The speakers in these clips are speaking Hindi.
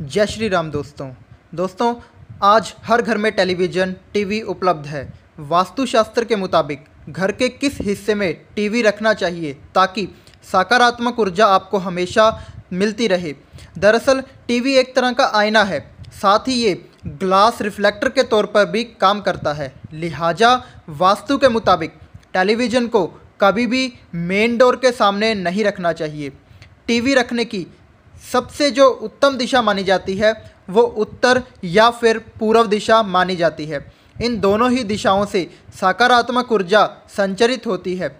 जय श्री राम दोस्तों दोस्तों आज हर घर में टेलीविज़न टीवी उपलब्ध है वास्तुशास्त्र के मुताबिक घर के किस हिस्से में टीवी रखना चाहिए ताकि सकारात्मक ऊर्जा आपको हमेशा मिलती रहे दरअसल टीवी एक तरह का आईना है साथ ही ये ग्लास रिफ्लेक्टर के तौर पर भी काम करता है लिहाजा वास्तु के मुताबिक टेलीविज़न को कभी भी मेन डोर के सामने नहीं रखना चाहिए टीवी रखने की सबसे जो उत्तम दिशा मानी जाती है वो उत्तर या फिर पूर्व दिशा मानी जाती है इन दोनों ही दिशाओं से सकारात्मक ऊर्जा संचरित होती है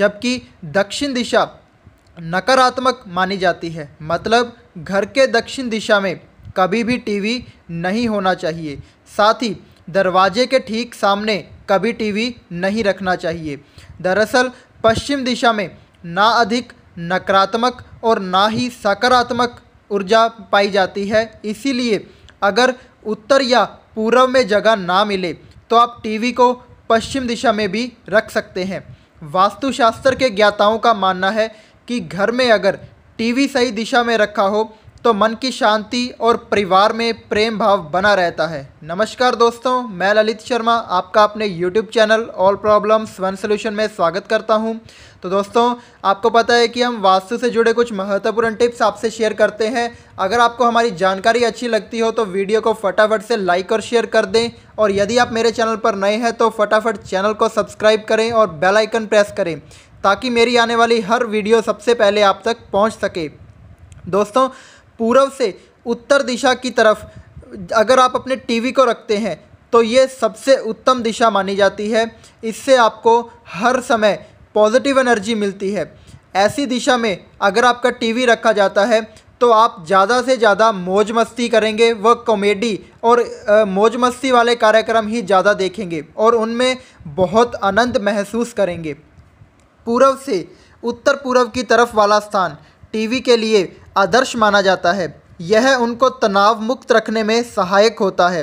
जबकि दक्षिण दिशा नकारात्मक मानी जाती है मतलब घर के दक्षिण दिशा में कभी भी टीवी नहीं होना चाहिए साथ ही दरवाजे के ठीक सामने कभी टीवी नहीं रखना चाहिए दरअसल पश्चिम दिशा में ना अधिक नकारात्मक और ना ही सकारात्मक ऊर्जा पाई जाती है इसीलिए अगर उत्तर या पूर्व में जगह ना मिले तो आप टीवी को पश्चिम दिशा में भी रख सकते हैं वास्तुशास्त्र के ज्ञाताओं का मानना है कि घर में अगर टीवी सही दिशा में रखा हो तो मन की शांति और परिवार में प्रेम भाव बना रहता है नमस्कार दोस्तों मैं ललित शर्मा आपका अपने YouTube channel all problems one solution में स्वागत करता हूं तो दोस्तों आपको पता है कि हम वास्तु से जुड़े कुछ महत्वपूर्ण टिप्स आपसे शेयर करते हैं अगर आपको हमारी जानकारी अच्छी लगती हो तो वीडियो को फटाफट से लाइक और शेयर कर दें और यदि आप मेरे चैनल पर नए हैं तो फटाफट चैनल को सब्सक्राइब करें और बेलाइकन प्रेस करें ताकि मेरी आने वाली हर वीडियो सबसे पहले आप तक पहुँच सके दोस्तों पूर्व से उत्तर दिशा की तरफ अगर आप अपने टीवी को रखते हैं तो ये सबसे उत्तम दिशा मानी जाती है इससे आपको हर समय पॉजिटिव एनर्जी मिलती है ऐसी दिशा में अगर आपका टीवी रखा जाता है तो आप ज़्यादा से ज़्यादा मौज मस्ती करेंगे व कॉमेडी और मौज मस्ती वाले कार्यक्रम ही ज़्यादा देखेंगे और उनमें बहुत आनंद महसूस करेंगे पूर्व से उत्तर पूर्व की तरफ वाला स्थान टीवी के लिए आदर्श माना जाता है यह उनको तनाव मुक्त रखने में सहायक होता है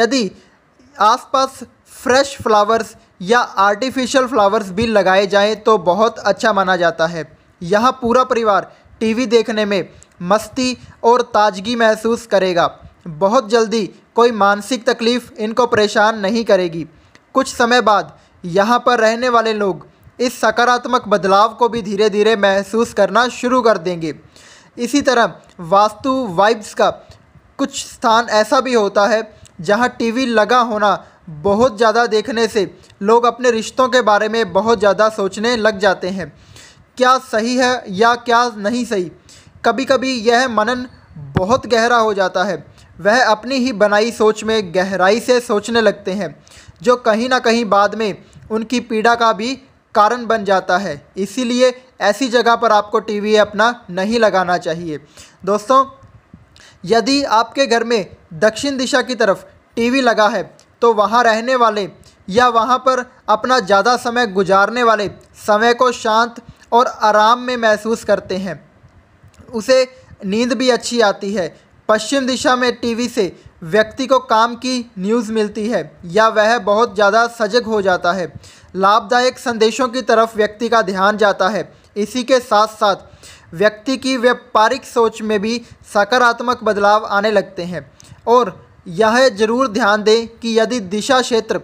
यदि आसपास फ्रेश फ्लावर्स या आर्टिफिशियल फ्लावर्स भी लगाए जाएं तो बहुत अच्छा माना जाता है यह पूरा परिवार टीवी देखने में मस्ती और ताजगी महसूस करेगा बहुत जल्दी कोई मानसिक तकलीफ़ इनको परेशान नहीं करेगी कुछ समय बाद यहाँ पर रहने वाले लोग इस सकारात्मक बदलाव को भी धीरे धीरे महसूस करना शुरू कर देंगे इसी तरह वास्तु वाइब्स का कुछ स्थान ऐसा भी होता है जहाँ टीवी लगा होना बहुत ज़्यादा देखने से लोग अपने रिश्तों के बारे में बहुत ज़्यादा सोचने लग जाते हैं क्या सही है या क्या नहीं सही कभी कभी यह मनन बहुत गहरा हो जाता है वह अपनी ही बनाई सोच में गहराई से सोचने लगते हैं जो कहीं ना कहीं बाद में उनकी पीड़ा का भी कारण बन जाता है इसीलिए ऐसी जगह पर आपको टीवी अपना नहीं लगाना चाहिए दोस्तों यदि आपके घर में दक्षिण दिशा की तरफ टीवी लगा है तो वहाँ रहने वाले या वहाँ पर अपना ज़्यादा समय गुजारने वाले समय को शांत और आराम में महसूस करते हैं उसे नींद भी अच्छी आती है पश्चिम दिशा में टीवी से व्यक्ति को काम की न्यूज़ मिलती है या वह बहुत ज़्यादा सजग हो जाता है लाभदायक संदेशों की तरफ व्यक्ति का ध्यान जाता है इसी के साथ साथ व्यक्ति की व्यापारिक सोच में भी सकारात्मक बदलाव आने लगते हैं और यह जरूर ध्यान दें कि यदि दिशा क्षेत्र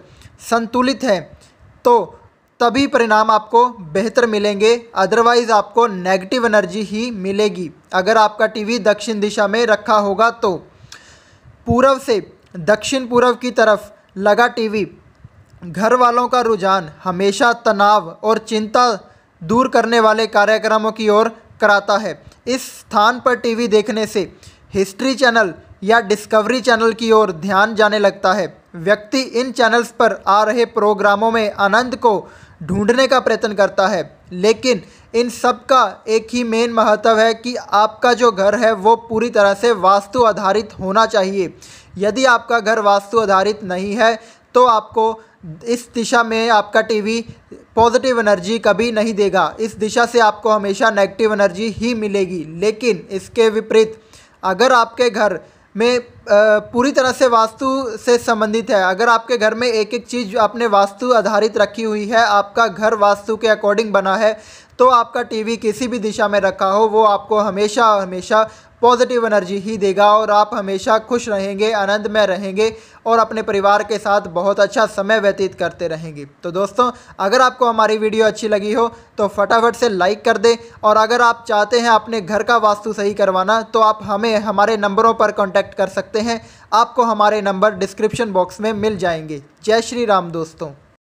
संतुलित है तो तभी परिणाम आपको बेहतर मिलेंगे अदरवाइज़ आपको नेगेटिव एनर्जी ही मिलेगी अगर आपका टीवी दक्षिण दिशा में रखा होगा तो पूर्व से दक्षिण पूर्व की तरफ लगा टीवी घर वालों का रुझान हमेशा तनाव और चिंता दूर करने वाले कार्यक्रमों की ओर कराता है इस स्थान पर टीवी देखने से हिस्ट्री चैनल या डिस्कवरी चैनल की ओर ध्यान जाने लगता है व्यक्ति इन चैनल्स पर आ रहे प्रोग्रामों में आनंद को ढूंढने का प्रयत्न करता है लेकिन इन सब का एक ही मेन महत्व है कि आपका जो घर है वो पूरी तरह से वास्तु आधारित होना चाहिए यदि आपका घर वास्तु आधारित नहीं है तो आपको इस दिशा में आपका टीवी पॉजिटिव एनर्जी कभी नहीं देगा इस दिशा से आपको हमेशा नेगेटिव एनर्जी ही मिलेगी लेकिन इसके विपरीत अगर आपके घर में पूरी तरह से वास्तु से संबंधित है अगर आपके घर में एक एक चीज़ आपने वास्तु आधारित रखी हुई है आपका घर वास्तु के अकॉर्डिंग बना है तो आपका टीवी किसी भी दिशा में रखा हो वो आपको हमेशा हमेशा पॉजिटिव एनर्जी ही देगा और आप हमेशा खुश रहेंगे आनंद में रहेंगे और अपने परिवार के साथ बहुत अच्छा समय व्यतीत करते रहेंगे तो दोस्तों अगर आपको हमारी वीडियो अच्छी लगी हो तो फटाफट से लाइक कर दें और अगर आप चाहते हैं अपने घर का वास्तु सही करवाना तो आप हमें हमारे नंबरों पर कॉन्टैक्ट कर सकते हैं आपको हमारे नंबर डिस्क्रिप्शन बॉक्स में मिल जाएंगे जय श्री राम दोस्तों